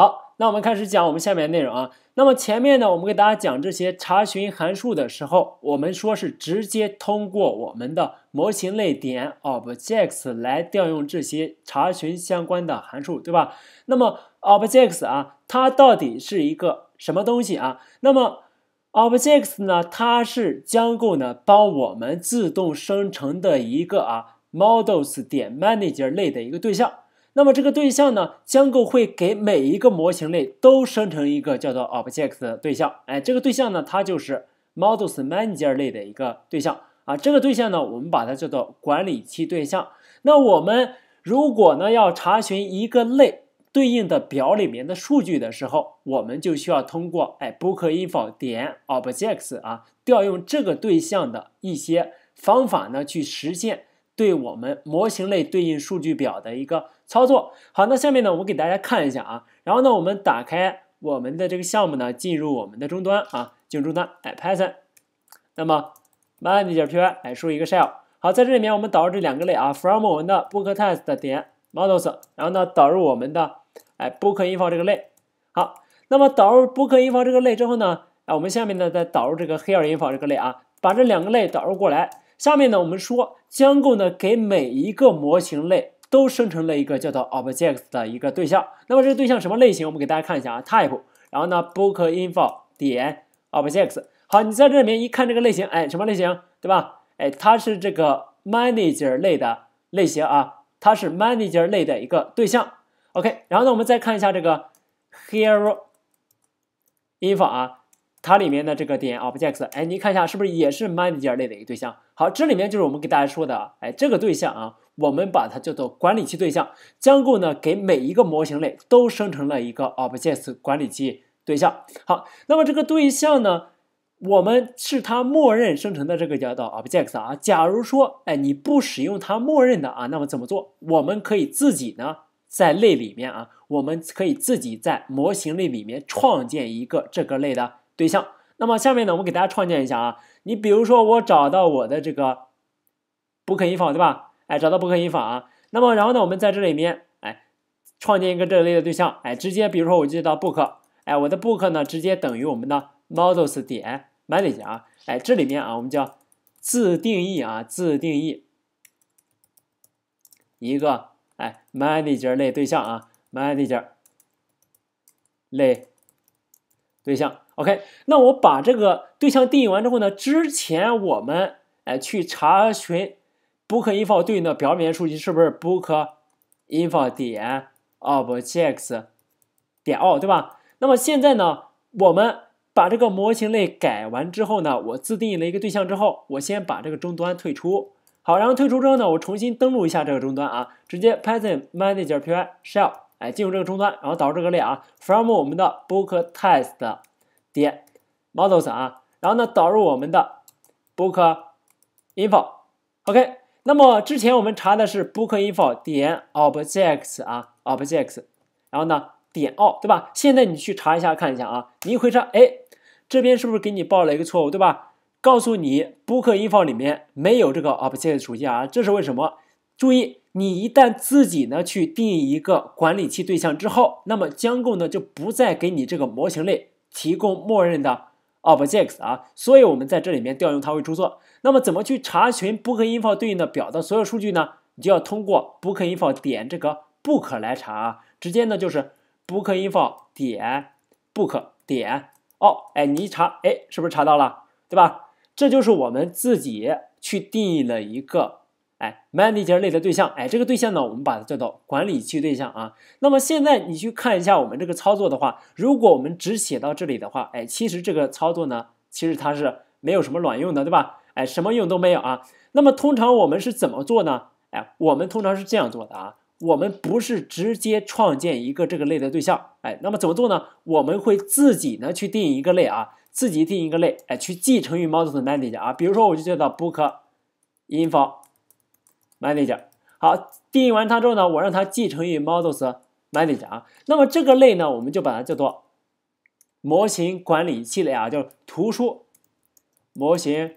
好，那我们开始讲我们下面的内容啊。那么前面呢，我们给大家讲这些查询函数的时候，我们说是直接通过我们的模型类点 objects 来调用这些查询相关的函数，对吧？那么 objects 啊，它到底是一个什么东西啊？那么 objects 呢，它是将够呢帮我们自动生成的一个啊 models 点 manager 类的一个对象。那么这个对象呢，将够会给每一个模型类都生成一个叫做 object 的对象。哎，这个对象呢，它就是 models manager 类的一个对象啊。这个对象呢，我们把它叫做管理器对象。那我们如果呢要查询一个类对应的表里面的数据的时候，我们就需要通过哎 book info 点 objects 啊，调用这个对象的一些方法呢，去实现对我们模型类对应数据表的一个。操作好，那下面呢，我给大家看一下啊。然后呢，我们打开我们的这个项目呢，进入我们的终端啊，进入终端，哎，Python，那么，manage.py，r 来输入一个 shell。好，在这里面我们导入这两个类啊，from 我们的 booktest 点 models，然后呢，导入我们的哎 bookinfo 这个类。好，那么导入 bookinfo 这个类之后呢，哎，我们下面呢再导入这个 h e r e i n f o 这个类啊，把这两个类导入过来。下面呢，我们说将够呢给每一个模型类。都生成了一个叫做 objects 的一个对象。那么这个对象什么类型？我们给大家看一下啊，type，然后呢，book info 点 objects。好，你在这里面一看这个类型，哎，什么类型？对吧？哎，它是这个 manager 类的类型啊，它是 manager 类的一个对象。OK，然后呢，我们再看一下这个 hero info 啊，它里面的这个点 objects，哎，你看一下是不是也是 manager 类的一个对象？好，这里面就是我们给大家说的，哎，这个对象啊。我们把它叫做管理器对象，Django 呢给每一个模型类都生成了一个 Object 管理器对象。好，那么这个对象呢，我们是它默认生成的，这个叫做 Object 啊。假如说，哎，你不使用它默认的啊，那么怎么做？我们可以自己呢在类里面啊，我们可以自己在模型类里面创建一个这个类的对象。那么下面呢，我给大家创建一下啊。你比如说，我找到我的这个 BookInfo 对吧？哎，找到不可引法啊，那么然后呢，我们在这里面哎，创建一个这类的对象，哎，直接比如说我记到 Book，哎，我的 Book 呢直接等于我们的 Models 点 Manager 啊，哎，这里面啊我们叫自定义啊自定义一个哎 Manager 类对象啊 Manager 类对象。OK，那我把这个对象定义完之后呢，之前我们哎去查询。BookInfo 对应的表面数据是不是 BookInfo 点 Objects 点 All 对吧？那么现在呢，我们把这个模型类改完之后呢，我自定义了一个对象之后，我先把这个终端退出。好，然后退出之后呢，我重新登录一下这个终端啊，直接 Python Manager Py Shell，哎，进入这个终端，然后导入这个类啊，from 我们的 BookTest 点 Models 啊，然后呢导入我们的 BookInfo，OK。那么之前我们查的是 bookinfo 点 objects 啊 objects，然后呢点 all 对吧？现在你去查一下，看一下啊，你一回查，哎，这边是不是给你报了一个错误对吧？告诉你 bookinfo 里面没有这个 objects 属性啊，这是为什么？注意，你一旦自己呢去定义一个管理器对象之后，那么将构呢就不再给你这个模型类提供默认的。object 啊，所以我们在这里面调用它会出错。那么怎么去查询 book info 对应的表的所有数据呢？你就要通过 book info 点这个 book 来查啊。直接呢就是 book info 点 book 点哦，哎，你一查，哎，是不是查到了？对吧？这就是我们自己去定义了一个。哎，manager 类的对象，哎，这个对象呢，我们把它叫做管理器对象啊。那么现在你去看一下我们这个操作的话，如果我们只写到这里的话，哎，其实这个操作呢，其实它是没有什么卵用的，对吧？哎，什么用都没有啊。那么通常我们是怎么做呢？哎，我们通常是这样做的啊，我们不是直接创建一个这个类的对象，哎，那么怎么做呢？我们会自己呢去定一个类啊，自己定一个类，哎，去继承于 model 的 manager 啊。比如说我就叫做 book，info。Manager，好，定义完它之后呢，我让它继承于 Models Manager 啊。那么这个类呢，我们就把它叫做模型管理器类啊，叫图书模型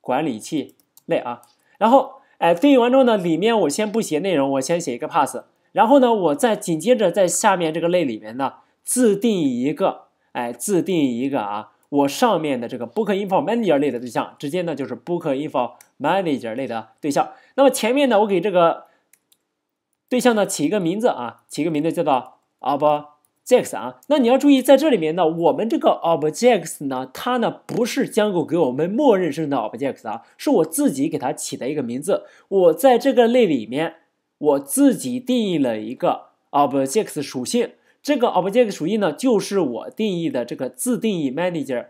管理器类啊。然后，哎，定义完之后呢，里面我先不写内容，我先写一个 pass。然后呢，我再紧接着在下面这个类里面呢，自定义一个，哎，自定义一个啊。我上面的这个 book i n f o r m a n a g e r 类的对象，直接呢就是 book i n f o r m a n a g e r 类的对象。那么前面呢，我给这个对象呢起一个名字啊，起个名字叫做 object s 啊。那你要注意，在这里面呢，我们这个 object s 呢，它呢不是 Django 给我们默认生成 object s 啊，是我自己给它起的一个名字。我在这个类里面，我自己定义了一个 object s 属性。这个 object 属于呢，就是我定义的这个自定义 manager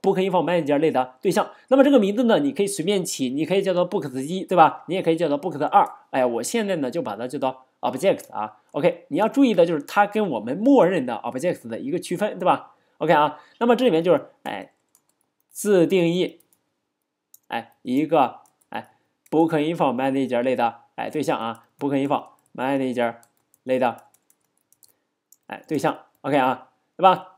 book info manager 类的对象。那么这个名字呢，你可以随便起，你可以叫做 book 一，对吧？你也可以叫做 book 二。哎，我现在呢就把它叫做 object 啊。OK，你要注意的就是它跟我们默认的 object 的一个区分，对吧？OK，啊，那么这里面就是哎自定义，哎一个哎 book info manager 类的哎对象啊，book info manager 类的。哎，对象，OK 啊，对吧？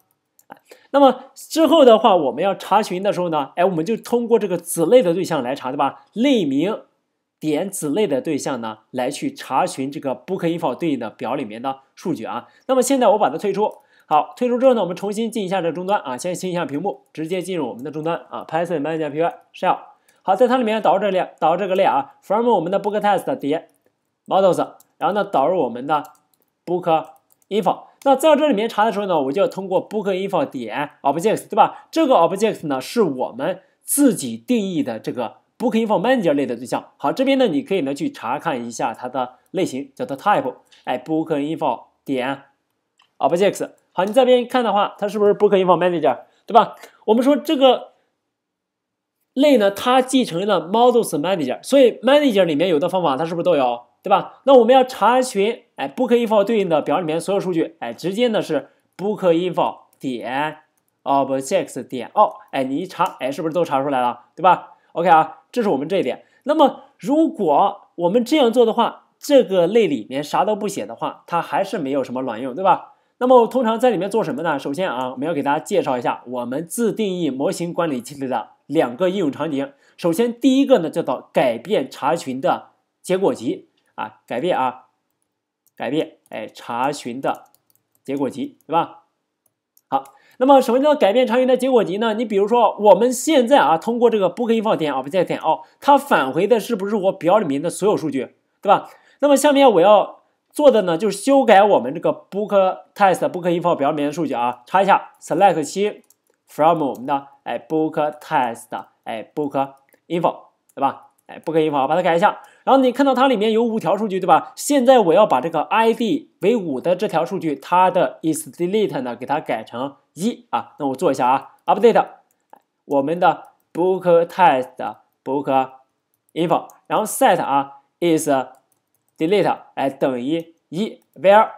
哎，那么之后的话，我们要查询的时候呢，哎，我们就通过这个子类的对象来查，对吧？类名点子类的对象呢，来去查询这个 book info 对应的表里面的数据啊。那么现在我把它退出，好，退出之后呢，我们重新进一下这个终端啊，先清一下屏幕，直接进入我们的终端啊，Python Manager Py Shell。好，在它里面导入这列导入这个类啊，from 我们的 book test 点 models，然后呢，导入我们的 book info。那在这里面查的时候呢，我就要通过 book info 点 objects，对吧？这个 objects 呢是我们自己定义的这个 book info manager 类的对象。好，这边呢你可以呢去查看一下它的类型，叫做 type。哎，book info 点 objects。好，你这边看的话，它是不是 book info manager，对吧？我们说这个类呢，它继承了 models manager，所以 manager 里面有的方法，它是不是都有？对吧？那我们要查询哎 book info 对应的表里面所有数据，哎，直接呢是 book info 点 objects 点 o，哎，你一查，哎，是不是都查出来了？对吧？OK 啊，这是我们这一点。那么如果我们这样做的话，这个类里面啥都不写的话，它还是没有什么卵用，对吧？那么通常在里面做什么呢？首先啊，我们要给大家介绍一下我们自定义模型管理器里的两个应用场景。首先第一个呢叫做改变查询的结果集。啊，改变啊，改变，哎，查询的结果集，对吧？好，那么什么叫改变查询的结果集呢？你比如说，我们现在啊，通过这个 book info 点 b j e c t 点哦，它返回的是不是我表里面的所有数据，对吧？那么下面我要做的呢，就是修改我们这个 book test book info 表里面的数据啊，查一下 select 七 from 我们的哎 book test 哎 book info，对吧？哎，不可以跑，把它改一下。然后你看到它里面有五条数据，对吧？现在我要把这个 ID 为五的这条数据，它的 is delete 呢，给它改成一啊。那我做一下啊，update 我们的 book test book info，然后 set 啊 is delete 哎等于一，where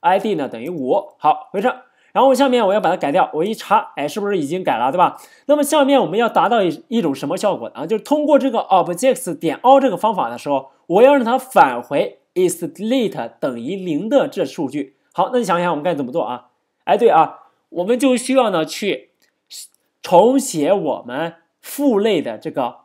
ID 呢等于五。好，回车。然后下面我要把它改掉，我一查，哎，是不是已经改了，对吧？那么下面我们要达到一一种什么效果啊，就是通过这个 objects 点 all 这个方法的时候，我要让它返回 is delete 等于零的这数据。好，那你想想我们该怎么做啊？哎，对啊，我们就需要呢去重写我们父类的这个。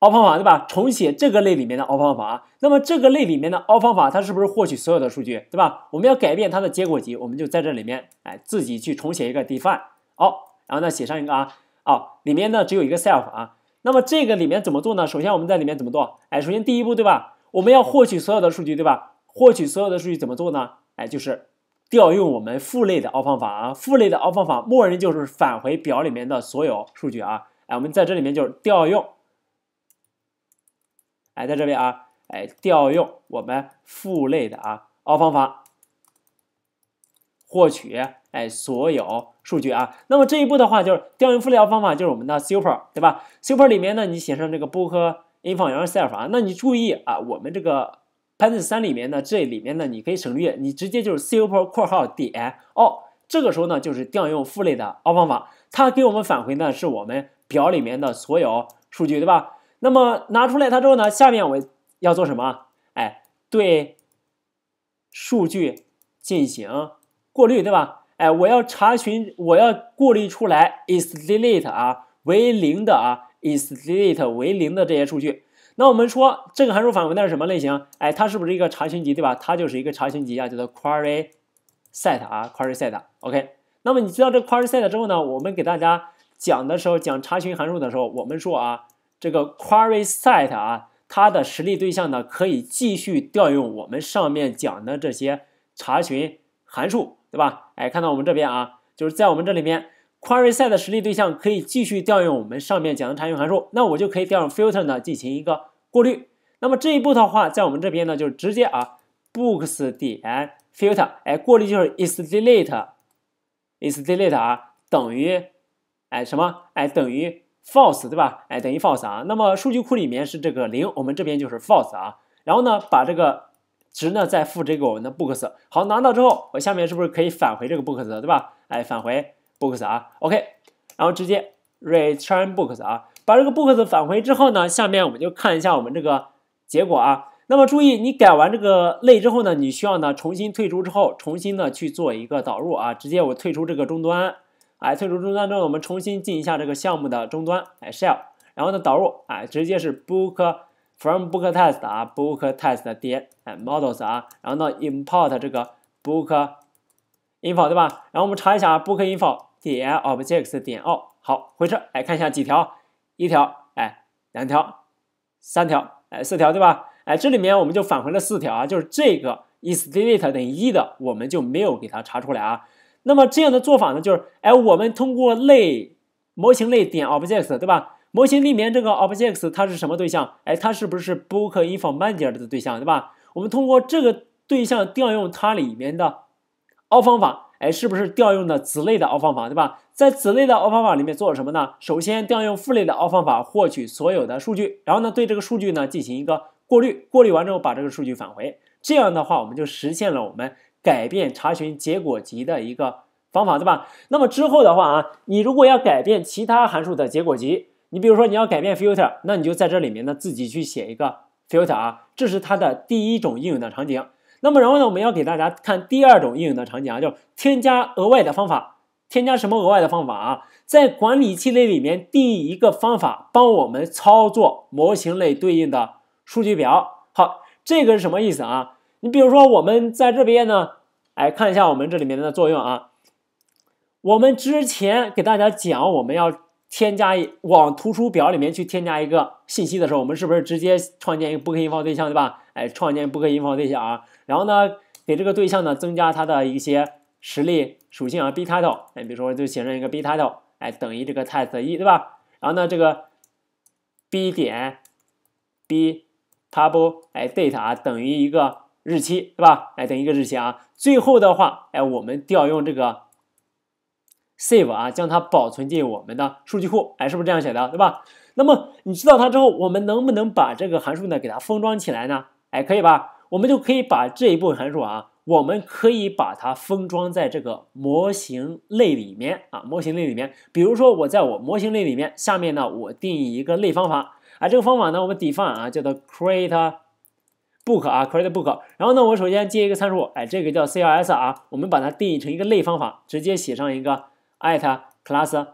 凹方法对吧？重写这个类里面的凹方法啊。那么这个类里面的凹方法它是不是获取所有的数据对吧？我们要改变它的结果集，我们就在这里面哎自己去重写一个 define 好，然后呢写上一个啊好，里面呢只有一个 self 啊。那么这个里面怎么做呢？首先我们在里面怎么做？哎，首先第一步对吧？我们要获取所有的数据对吧？获取所有的数据怎么做呢？哎，就是调用我们父类的凹方法啊。父类的凹方法默认就是返回表里面的所有数据啊。哎，我们在这里面就是调用。哎，在这边啊，哎，调用我们父类的啊，all 方法获取哎所有数据啊。那么这一步的话，就是调用父类的方法，就是我们的 super，对吧？super 里面呢，你写上这个 b o o k i n f o y s u r s e l f 啊。那你注意啊，我们这个 Page 三里面呢，这里面呢，你可以省略，你直接就是 super 括号点哦。这个时候呢，就是调用父类的 all 方法，它给我们返回呢是我们表里面的所有数据，对吧？那么拿出来它之后呢？下面我要做什么？哎，对数据进行过滤，对吧？哎，我要查询，我要过滤出来 is delete 啊为零的啊 is delete 为零的这些数据。那我们说这个函数返回的是什么类型？哎，它是不是一个查询集，对吧？它就是一个查询集啊，叫做 query set 啊 query set。OK。那么你知道这个 query set 之后呢？我们给大家讲的时候，讲查询函数的时候，我们说啊。这个 query set 啊，它的实例对象呢，可以继续调用我们上面讲的这些查询函数，对吧？哎，看到我们这边啊，就是在我们这里面，query set 实例对象可以继续调用我们上面讲的查询函数。那我就可以调用 filter 呢，进行一个过滤。那么这一步的话，在我们这边呢，就直接啊，books 点 filter，哎，过滤就是 i s d e l e t e i s d e l e t e 啊，等于，哎什么？哎等于。False 对吧？哎，等于 false 啊。那么数据库里面是这个零，我们这边就是 false 啊。然后呢，把这个值呢再赋这个我们的 books。好，拿到之后，我下面是不是可以返回这个 books，对吧？哎，返回 books 啊。OK，然后直接 return books 啊。把这个 books 返回之后呢，下面我们就看一下我们这个结果啊。那么注意，你改完这个类之后呢，你需要呢重新退出之后，重新的去做一个导入啊。直接我退出这个终端。哎，退出终端之后，我们重新进一下这个项目的终端，哎，shell。然后呢，导入，哎，直接是 book from booktest 啊，booktest 点哎 models 啊，然后呢，import 这个 book info 对吧？然后我们查一下 book info 点 objects 点 all，好，回车，哎，看一下几条，一条，哎，两条，三条，哎，四条，对吧？哎，这里面我们就返回了四条啊，就是这个 i s d e l e t e 等于一的，我们就没有给它查出来啊。那么这样的做法呢，就是，哎，我们通过类，模型类点 objects，对吧？模型里面这个 objects 它是什么对象？哎，它是不是 book information 的对象，对吧？我们通过这个对象调用它里面的奥方法，哎，是不是调用的子类的奥方法，对吧？在子类的奥方法里面做了什么呢？首先调用父类的奥方法获取所有的数据，然后呢，对这个数据呢进行一个过滤，过滤完之后把这个数据返回。这样的话，我们就实现了我们。改变查询结果集的一个方法，对吧？那么之后的话啊，你如果要改变其他函数的结果集，你比如说你要改变 filter，那你就在这里面呢自己去写一个 filter 啊，这是它的第一种应用的场景。那么然后呢，我们要给大家看第二种应用的场景啊，就添加额外的方法。添加什么额外的方法啊？在管理器类里面定义一个方法，帮我们操作模型类对应的数据表。好，这个是什么意思啊？你比如说我们在这边呢。哎，看一下我们这里面的作用啊。我们之前给大家讲，我们要添加往图书表里面去添加一个信息的时候，我们是不是直接创建一个 BookInfo 对象，对吧？哎，创建 BookInfo 对象啊。然后呢，给这个对象呢增加它的一些实力属性啊，bTitle，哎，比如说我就写上一个 bTitle，哎，等于这个 test1，对吧？然后呢，这个 b 点 b t a b l 哎，date 啊，等于一个。日期对吧？哎，等一个日期啊。最后的话，哎，我们调用这个 save 啊，将它保存进我们的数据库。哎，是不是这样写的？对吧？那么你知道它之后，我们能不能把这个函数呢给它封装起来呢？哎，可以吧？我们就可以把这一部分函数啊，我们可以把它封装在这个模型类里面啊，模型类里面。比如说，我在我模型类里面，下面呢，我定义一个类方法。哎，这个方法呢，我们底 e 啊，叫做 create。book 啊，create book。然后呢，我首先接一个参数，哎，这个叫 c l s 啊。我们把它定义成一个类方法，直接写上一个 at class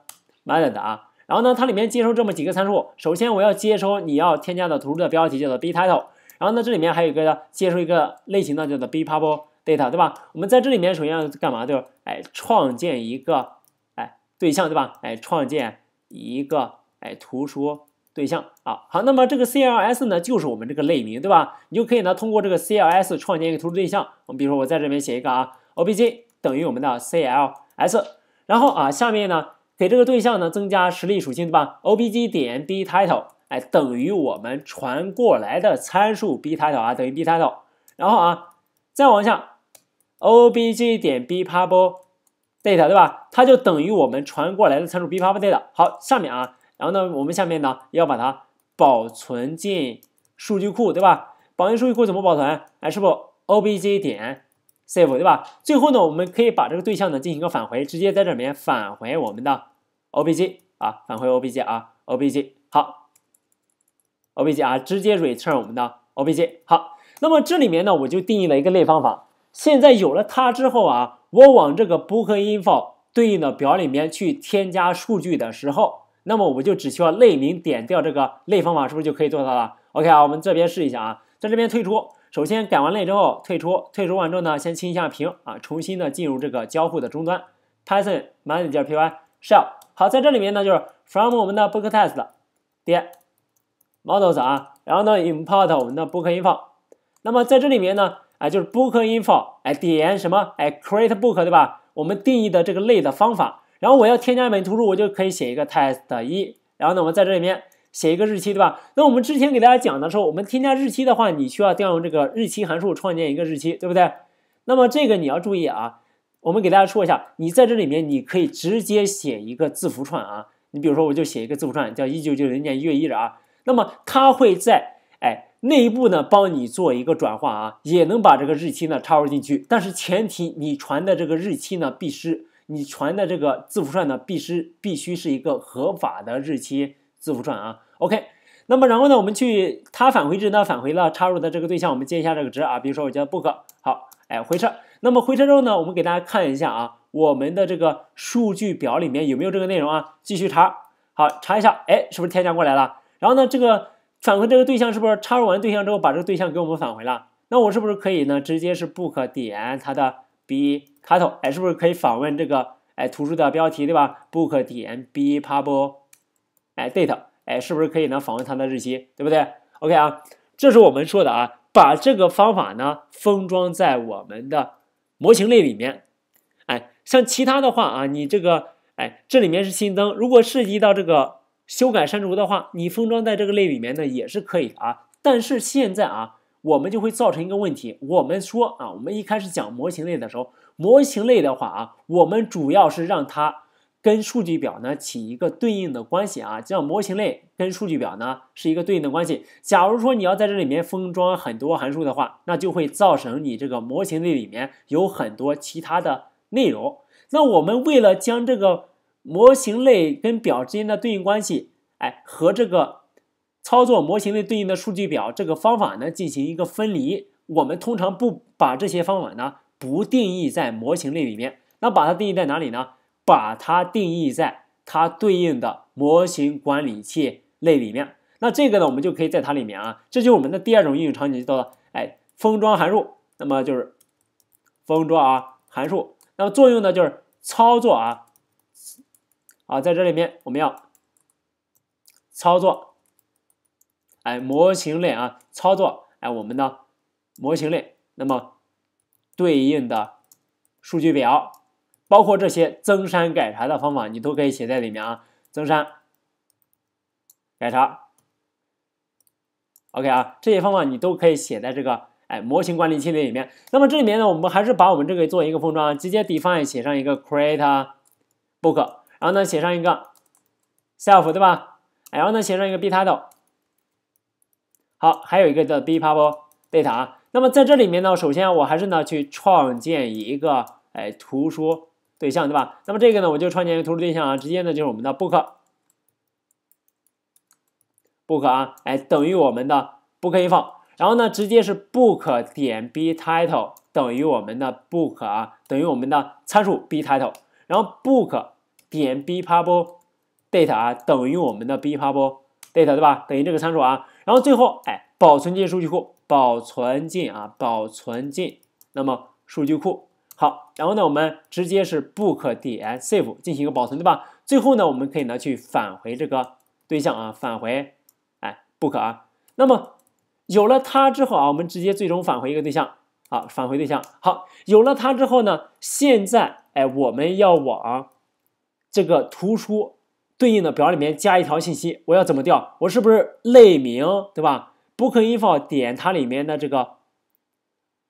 method 啊。然后呢，它里面接收这么几个参数。首先我要接收你要添加的图书的标题，叫做 b title。然后呢，这里面还有一个接收一个类型呢，叫做 b publ data，对吧？我们在这里面首先要干嘛？就是哎，创建一个哎对象，对吧？哎，创建一个哎图书。对象啊，好，那么这个 cls 呢，就是我们这个类名，对吧？你就可以呢，通过这个 cls 创建一个图书对象。我们比如说，我在这边写一个啊，obj 等于我们的 cls，然后啊，下面呢，给这个对象呢增加实例属性，对吧？obj 点 b_title，哎，等于我们传过来的参数 b_title，啊，等于 b_title，然后啊，再往下，obj 点 b p u b l i c d a t a 对吧？它就等于我们传过来的参数 b p u b l i c d a t a 好，下面啊。然后呢，我们下面呢要把它保存进数据库，对吧？保存数据库怎么保存？哎，是不 obj 点 save，对吧？最后呢，我们可以把这个对象呢进行一个返回，直接在这里面返回我们的 obj 啊，返回 obj 啊，obj 好，obj 啊，直接 return 我们的 obj 好。那么这里面呢，我就定义了一个类方法。现在有了它之后啊，我往这个 book info 对应的表里面去添加数据的时候。那么我们就只需要类名点掉这个类方法，是不是就可以做到了？OK 啊，我们这边试一下啊，在这边退出，首先改完类之后退出，退出完之后呢，先清一下屏啊，重新的进入这个交互的终端，Python manage.py shell。好，在这里面呢，就是 from 我们的 booktest 点 models 啊，然后呢 import 我们的 book info。那么在这里面呢，哎，就是 book info 哎点什么哎 create book 对吧？我们定义的这个类的方法。然后我要添加美本入，我就可以写一个 test 一。然后呢，我们在这里面写一个日期，对吧？那我们之前给大家讲的时候，我们添加日期的话，你需要调用这个日期函数创建一个日期，对不对？那么这个你要注意啊。我们给大家说一下，你在这里面你可以直接写一个字符串啊。你比如说，我就写一个字符串叫一九九零年一月一日啊。那么它会在哎内部呢帮你做一个转换啊，也能把这个日期呢插入进去。但是前提你传的这个日期呢必须。你传的这个字符串呢，必须必须是一个合法的日期字符串啊。OK，那么然后呢，我们去它返回值呢，返回了插入的这个对象，我们接一下这个值啊。比如说我叫 book，好，哎，回车。那么回车之后呢，我们给大家看一下啊，我们的这个数据表里面有没有这个内容啊？继续查，好，查一下，哎，是不是添加过来了？然后呢，这个返回这个对象是不是插入完对象之后，把这个对象给我们返回了？那我是不是可以呢，直接是 book 点它的？Be title，哎，是不是可以访问这个哎图书的标题，对吧？Book 点 be publish，哎，date，哎，是不是可以呢访问它的日期，对不对？OK 啊，这是我们说的啊，把这个方法呢封装在我们的模型类里面，哎，像其他的话啊，你这个哎这里面是新增，如果涉及到这个修改删除的话，你封装在这个类里面呢也是可以啊，但是现在啊。我们就会造成一个问题。我们说啊，我们一开始讲模型类的时候，模型类的话啊，我们主要是让它跟数据表呢起一个对应的关系啊，将模型类跟数据表呢是一个对应的关系。假如说你要在这里面封装很多函数的话，那就会造成你这个模型类里面有很多其他的内容。那我们为了将这个模型类跟表之间的对应关系，哎，和这个。操作模型类对应的数据表，这个方法呢进行一个分离。我们通常不把这些方法呢不定义在模型类里面，那把它定义在哪里呢？把它定义在它对应的模型管理器类里面。那这个呢，我们就可以在它里面啊。这就是我们的第二种应用场景，叫做哎封装函数。那么就是封装啊函数，那么作用呢就是操作啊啊在这里面我们要操作。哎，模型类啊，操作哎，我们的模型类，那么对应的数据表，包括这些增删改查的方法，你都可以写在里面啊，增删改查。OK 啊，这些方法你都可以写在这个哎模型管理器里面。那么这里面呢，我们还是把我们这个做一个封装，直接 define 写上一个 create book，然后呢写上一个 self 对吧？然后呢写上一个 title。好，还有一个叫 b pub d a t a 啊。那么在这里面呢，首先我还是呢去创建一个哎图书对象，对吧？那么这个呢，我就创建一个图书对象啊，直接呢就是我们的 book book 啊，哎等于我们的 book info，然后呢直接是 book 点 b title 等于我们的 book 啊，等于我们的参数 b title，然后 book 点 b pub date 啊等于我们的 b pub date 对吧？等于这个参数啊。然后最后，哎，保存进数据库，保存进啊，保存进那么数据库。好，然后呢，我们直接是 book.d.save 进行一个保存，对吧？最后呢，我们可以呢去返回这个对象啊，返回哎 book 啊。那么有了它之后啊，我们直接最终返回一个对象啊，返回对象。好，有了它之后呢，现在哎，我们要往这个图书。对应的表里面加一条信息，我要怎么调？我是不是类名对吧？bookinfo 点它里面的这个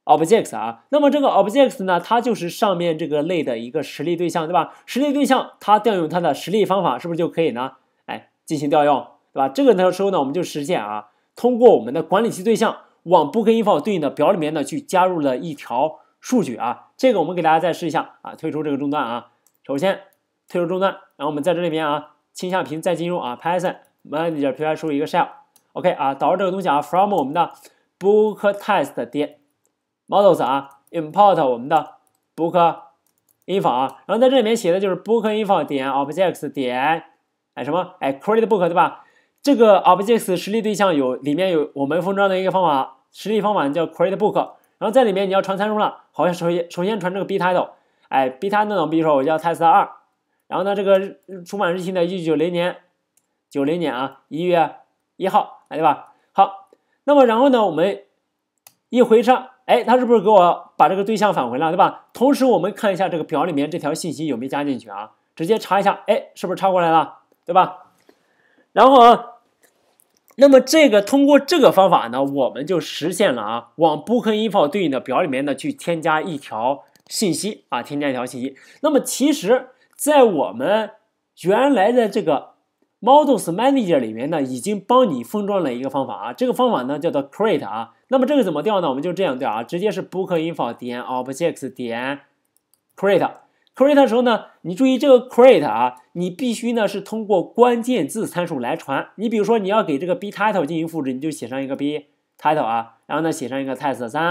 object 啊，那么这个 object 呢，它就是上面这个类的一个实例对象对吧？实例对象它调用它的实例方法是不是就可以呢？哎，进行调用对吧？这个的时候呢，我们就实现啊，通过我们的管理器对象往 bookinfo 对应的表里面呢去加入了一条数据啊。这个我们给大家再试一下啊，退出这个终端啊，首先退出终端，然后我们在这里边啊。倾向屏再进入啊，Python manager 凭外输入一个 shell，OK 啊，导入这个东西啊，from 我们的 book test 点 models 啊，import 我们的 book info 啊，然后在这里面写的就是 book info 点 objects 点哎什么哎 create book 对吧？这个 objects 实例对象有里面有我们封装的一个方法，实例方法叫 create book，然后在里面你要传参数了，好像首先首先传这个 b title，哎 b title 呢，比如说我叫 t e s t l 二。然后呢，这个出版日期呢，一九零年，九零年啊，一月一号，对吧？好，那么然后呢，我们一回车，哎，他是不是给我把这个对象返回了，对吧？同时我们看一下这个表里面这条信息有没有加进去啊？直接查一下，哎，是不是查过来了，对吧？然后啊，那么这个通过这个方法呢，我们就实现了啊，往 bookinfo 对应的表里面呢去添加一条信息啊，添加一条信息。那么其实。在我们原来的这个 Models Manager 里面呢，已经帮你封装了一个方法啊，这个方法呢叫做 create 啊。那么这个怎么调呢？我们就这样调啊，直接是 Book Info 点 Objects 点 create create 的时候呢，你注意这个 create 啊，你必须呢是通过关键字参数来传。你比如说你要给这个 b title 进行复制，你就写上一个 b title 啊，然后呢写上一个 test 三，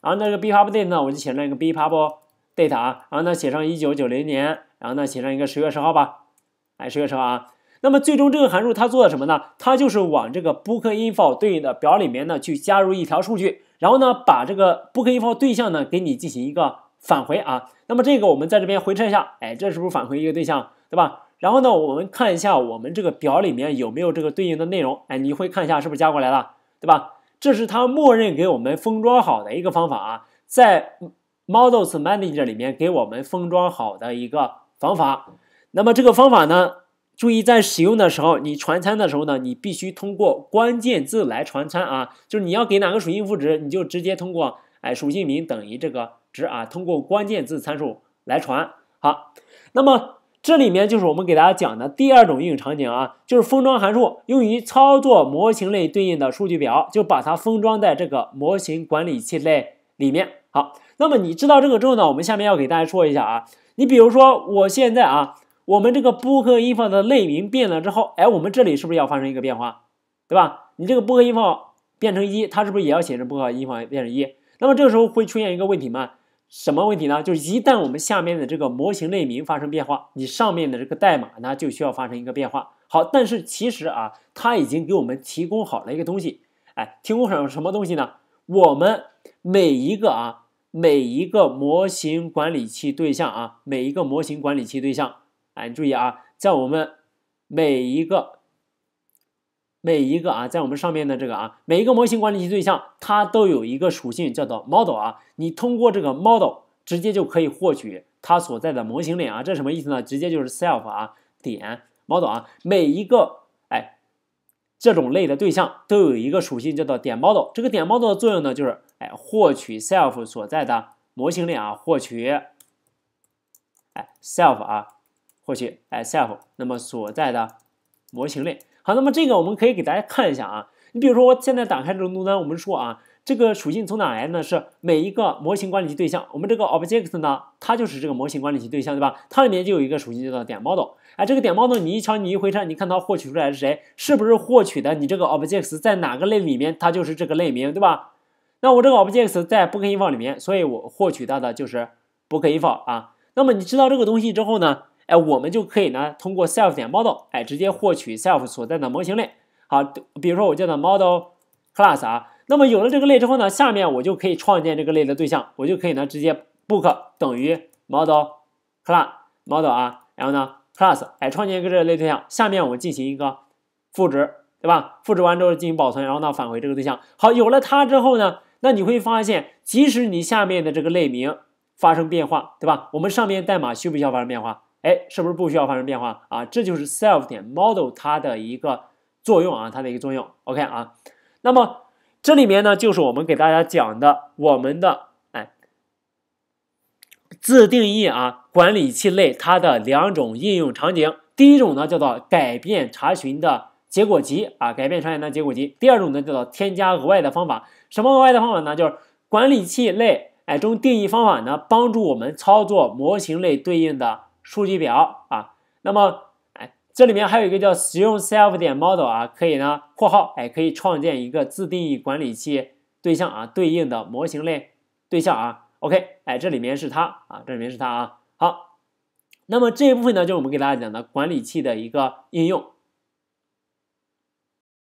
然后那个 b u b d a t e 呢，我就写上一个 b pub。date 啊，然后呢写上一九九零年，然后呢写上一个十月十号吧，哎十月十号啊。那么最终这个函数它做的什么呢？它就是往这个 book info 对应的表里面呢去加入一条数据，然后呢把这个 book info 对象呢给你进行一个返回啊。那么这个我们在这边回车一下，哎这是不是返回一个对象，对吧？然后呢我们看一下我们这个表里面有没有这个对应的内容，哎你会看一下是不是加过来了，对吧？这是它默认给我们封装好的一个方法啊，在。Models Manager 里面给我们封装好的一个方法，那么这个方法呢，注意在使用的时候，你传参的时候呢，你必须通过关键字来传参啊，就是你要给哪个属性赋值，你就直接通过哎属性名等于这个值啊，通过关键字参数来传。好，那么这里面就是我们给大家讲的第二种应用场景啊，就是封装函数用于操作模型类对应的数据表，就把它封装在这个模型管理器类里面。好。那么你知道这个之后呢？我们下面要给大家说一下啊。你比如说我现在啊，我们这个博客音放的类名变了之后，哎，我们这里是不是要发生一个变化？对吧？你这个博客音放变成一，它是不是也要显示博客音放变成一？那么这个时候会出现一个问题吗？什么问题呢？就是一旦我们下面的这个模型类名发生变化，你上面的这个代码呢就需要发生一个变化。好，但是其实啊，它已经给我们提供好了一个东西。哎，提供上什么东西呢？我们每一个啊。每一个模型管理器对象啊，每一个模型管理器对象，哎，你注意啊，在我们每一个每一个啊，在我们上面的这个啊，每一个模型管理器对象，它都有一个属性叫做 model 啊，你通过这个 model 直接就可以获取它所在的模型类啊，这什么意思呢？直接就是 self 啊，点 model 啊，每一个哎这种类的对象都有一个属性叫做点 model，这个点 model 的作用呢，就是。哎，获取 self 所在的模型类啊，获取哎 self 啊，获取哎 self，那么所在的模型类。好，那么这个我们可以给大家看一下啊。你比如说，我现在打开这个终端，我们说啊，这个属性从哪来呢？是每一个模型管理器对象。我们这个 object 呢，它就是这个模型管理器对象，对吧？它里面就有一个属性叫做点 model。哎，这个点 model，你一敲，你一回车，你看它获取出来是谁？是不是获取的你这个 object 在哪个类里面？它就是这个类名，对吧？那我这个 object s 在 book info 里面，所以我获取到的就是 book info 啊。那么你知道这个东西之后呢，哎，我们就可以呢通过 self 点 model，哎，直接获取 self 所在的模型类。好，比如说我叫它 model class 啊。那么有了这个类之后呢，下面我就可以创建这个类的对象，我就可以呢直接 book 等于 model class model 啊，然后呢 class 哎创建一个这个类对象。下面我们进行一个复制，对吧？复制完之后进行保存，然后呢返回这个对象。好，有了它之后呢。那你会发现，即使你下面的这个类名发生变化，对吧？我们上面代码需不需要发生变化？哎，是不是不需要发生变化啊？这就是 self 点 model 它的一个作用啊，它的一个作用。OK 啊，那么这里面呢，就是我们给大家讲的我们的哎自定义啊管理器类它的两种应用场景。第一种呢，叫做改变查询的。结果集啊，改变传染的结果集。第二种呢，叫做添加额外的方法。什么额外的方法呢？就是管理器类哎中定义方法呢，帮助我们操作模型类对应的数据表啊。那么哎，这里面还有一个叫使用 self 点 model 啊，可以呢括号哎可以创建一个自定义管理器对象啊，对应的模型类对象啊。OK 哎，这里面是它啊，这里面是它啊。好，那么这一部分呢，就是我们给大家讲的管理器的一个应用。